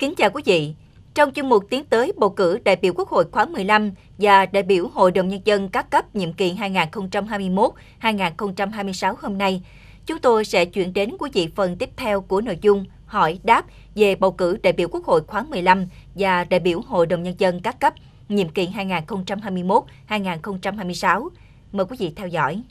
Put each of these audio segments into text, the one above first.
Kính chào quý vị. Trong chuyên mục tiến tới bầu cử đại biểu Quốc hội khóa 15 và đại biểu Hội đồng Nhân dân các cấp nhiệm kỳ 2021-2026 hôm nay, chúng tôi sẽ chuyển đến quý vị phần tiếp theo của nội dung hỏi đáp về bầu cử đại biểu Quốc hội khóa 15 và đại biểu Hội đồng Nhân dân các cấp nhiệm kỳ 2021-2026. Mời quý vị theo dõi.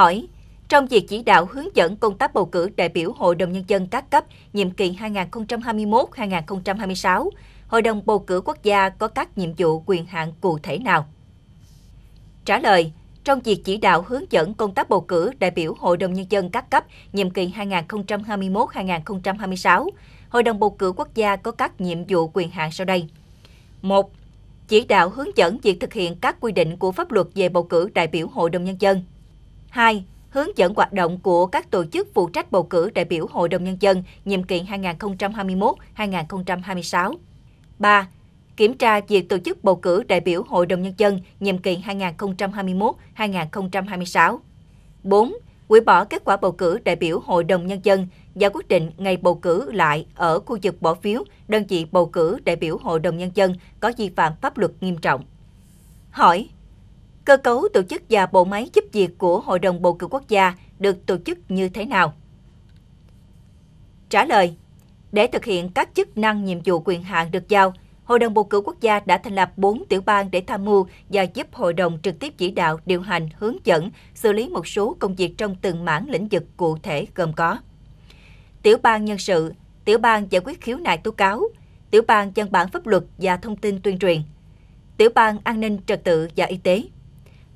hỏi trong việc chỉ đạo hướng dẫn công tác bầu cử đại biểu Hội đồng Nhân dân các cấp nhiệm kỳ 2021-2026, Hội đồng Bầu cử Quốc gia có các nhiệm vụ quyền hạn cụ thể nào? Trả lời, trong việc chỉ đạo hướng dẫn công tác bầu cử đại biểu Hội đồng Nhân dân các cấp nhiệm kỳ 2021-2026, Hội đồng Bầu cử Quốc gia có các nhiệm vụ quyền hạn sau đây. 1. Chỉ đạo hướng dẫn việc thực hiện các quy định của pháp luật về bầu cử đại biểu Hội đồng Nhân dân – 2. Hướng dẫn hoạt động của các tổ chức phụ trách bầu cử đại biểu Hội đồng Nhân dân nhiệm kỳ 2021-2026. 3. Kiểm tra việc tổ chức bầu cử đại biểu Hội đồng Nhân dân nhiệm kỳ 2021-2026. 4. Hủy bỏ kết quả bầu cử đại biểu Hội đồng Nhân dân và quyết định ngày bầu cử lại ở khu vực bỏ phiếu đơn vị bầu cử đại biểu Hội đồng Nhân dân có vi phạm pháp luật nghiêm trọng. Hỏi, Cơ cấu tổ chức và bộ máy giúp việc của Hội đồng Bầu cử Quốc gia được tổ chức như thế nào? Trả lời, để thực hiện các chức năng nhiệm vụ quyền hạn được giao, Hội đồng Bầu cử Quốc gia đã thành lập 4 tiểu ban để tham mưu và giúp hội đồng trực tiếp chỉ đạo, điều hành, hướng dẫn, xử lý một số công việc trong từng mảng lĩnh vực cụ thể gồm có. Tiểu ban nhân sự, tiểu ban giải quyết khiếu nại tố cáo, tiểu ban văn bản pháp luật và thông tin tuyên truyền, tiểu ban an ninh trật tự và y tế.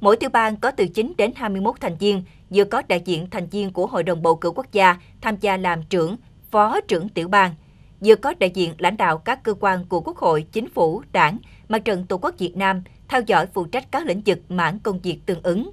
Mỗi tiểu bang có từ 9 đến 21 thành viên, vừa có đại diện thành viên của Hội đồng bầu cử quốc gia tham gia làm trưởng, phó trưởng tiểu bang, vừa có đại diện lãnh đạo các cơ quan của Quốc hội, Chính phủ, Đảng, Mặt trận Tổ quốc Việt Nam theo dõi phụ trách các lĩnh vực mảng công việc tương ứng.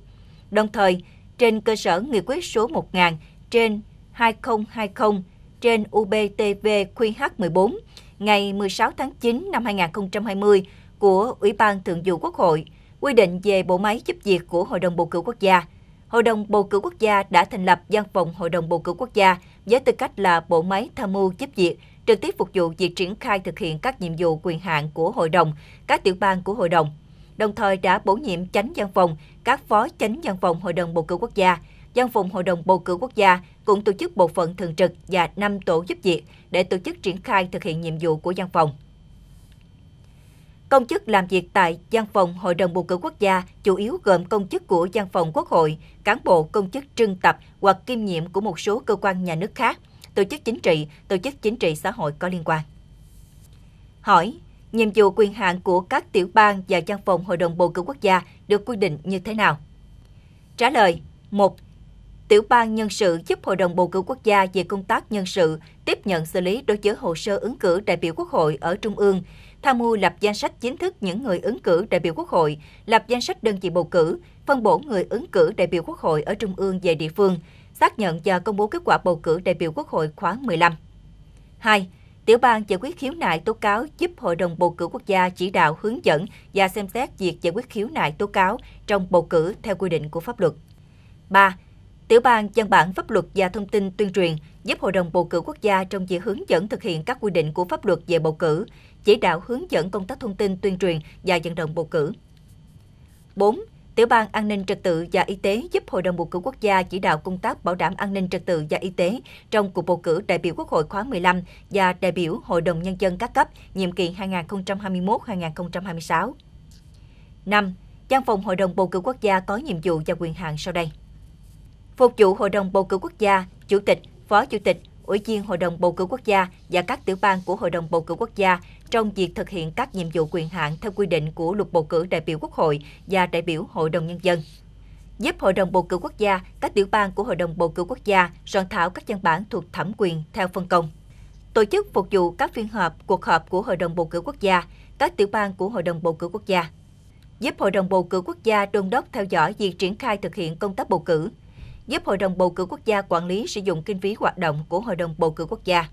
Đồng thời, trên cơ sở nghị quyết số 1000 trên 2020 trên UBTV QH14 ngày 16 tháng 9 năm 2020 của Ủy ban Thường vụ Quốc hội – quy định về bộ máy giúp việc của Hội đồng Bầu cử Quốc gia. Hội đồng Bầu cử Quốc gia đã thành lập văn phòng Hội đồng Bầu cử Quốc gia với tư cách là bộ máy tham mưu giúp việc, trực tiếp phục vụ việc triển khai thực hiện các nhiệm vụ quyền hạn của Hội đồng, các tiểu ban của Hội đồng. Đồng thời đã bổ nhiệm chánh văn phòng, các phó chánh văn phòng Hội đồng Bầu cử Quốc gia, văn phòng Hội đồng Bầu cử Quốc gia cũng tổ chức bộ phận thường trực và 5 tổ giúp việc để tổ chức triển khai thực hiện nhiệm vụ của văn phòng. Công chức làm việc tại văn phòng Hội đồng bầu cử quốc gia chủ yếu gồm công chức của văn phòng Quốc hội, cán bộ công chức trưng tập hoặc kiêm nhiệm của một số cơ quan nhà nước khác, tổ chức chính trị, tổ chức chính trị xã hội có liên quan. Hỏi, nhiệm vụ quyền hạn của các tiểu ban và văn phòng Hội đồng bầu cử quốc gia được quy định như thế nào? Trả lời, Một. Tiểu ban Nhân sự giúp Hội đồng Bầu cử Quốc gia về công tác nhân sự tiếp nhận xử lý đối với hồ sơ ứng cử đại biểu Quốc hội ở Trung ương, tham mưu lập danh sách chính thức những người ứng cử đại biểu Quốc hội, lập danh sách đơn vị bầu cử, phân bổ người ứng cử đại biểu Quốc hội ở Trung ương về địa phương, xác nhận và công bố kết quả bầu cử đại biểu Quốc hội khóa 15. 2. Tiểu ban giải quyết khiếu nại tố cáo giúp Hội đồng Bầu cử Quốc gia chỉ đạo hướng dẫn và xem xét việc giải quyết khiếu nại tố cáo trong bầu cử theo quy định của pháp luật. 3. Tiểu ban dân bản pháp luật và thông tin tuyên truyền giúp Hội đồng bầu cử quốc gia trong việc hướng dẫn thực hiện các quy định của pháp luật về bầu cử, chỉ đạo hướng dẫn công tác thông tin tuyên truyền và vận động bầu cử. 4. Tiểu ban An ninh trật tự và Y tế giúp Hội đồng bầu cử quốc gia chỉ đạo công tác bảo đảm an ninh trật tự và y tế trong cuộc bầu cử đại biểu Quốc hội khóa 15 và đại biểu Hội đồng Nhân dân các cấp nhiệm kỳ 2021-2026. 5. Văn phòng Hội đồng bầu cử quốc gia có nhiệm vụ và quyền hạn sau đây. Phục vụ Hội đồng Bầu cử Quốc gia, Chủ tịch, Phó Chủ tịch, Ủy viên Hội đồng Bầu cử Quốc gia và các tiểu ban của Hội đồng Bầu cử Quốc gia trong việc thực hiện các nhiệm vụ quyền hạn theo quy định của luật bầu cử đại biểu Quốc hội và đại biểu Hội đồng Nhân dân. Giúp Hội đồng Bầu cử Quốc gia, các tiểu ban của Hội đồng Bầu cử Quốc gia soạn thảo các văn bản thuộc thẩm quyền theo phân công. Tổ chức phục vụ các phiên họp, cuộc họp của Hội đồng Bầu cử Quốc gia, các tiểu ban của Hội đồng Bầu cử Quốc gia giúp Hội đồng Bầu cử Quốc gia đôn đốc theo dõi việc triển khai thực hiện công tác bầu cử, giúp Hội đồng Bầu cử Quốc gia quản lý sử dụng kinh phí hoạt động của Hội đồng Bầu cử Quốc gia.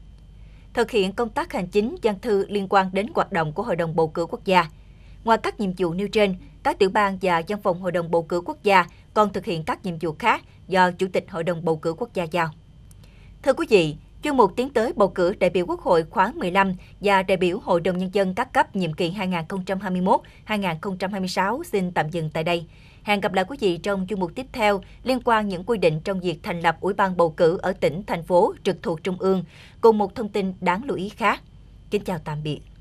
Thực hiện công tác hành chính dân thư liên quan đến hoạt động của Hội đồng Bầu cử Quốc gia. Ngoài các nhiệm vụ nêu trên, các tiểu bang và văn phòng Hội đồng Bầu cử Quốc gia còn thực hiện các nhiệm vụ khác do Chủ tịch Hội đồng Bầu cử Quốc gia giao. Thưa quý vị, chuyên mục tiến tới bầu cử đại biểu Quốc hội khóa 15 và đại biểu Hội đồng Nhân dân các cấp nhiệm kỳ 2021-2026 xin tạm dừng tại đây. Hẹn gặp lại quý vị trong chuyên mục tiếp theo liên quan những quy định trong việc thành lập Ủy ban bầu cử ở tỉnh, thành phố trực thuộc Trung ương, cùng một thông tin đáng lưu ý khác. Kính chào tạm biệt.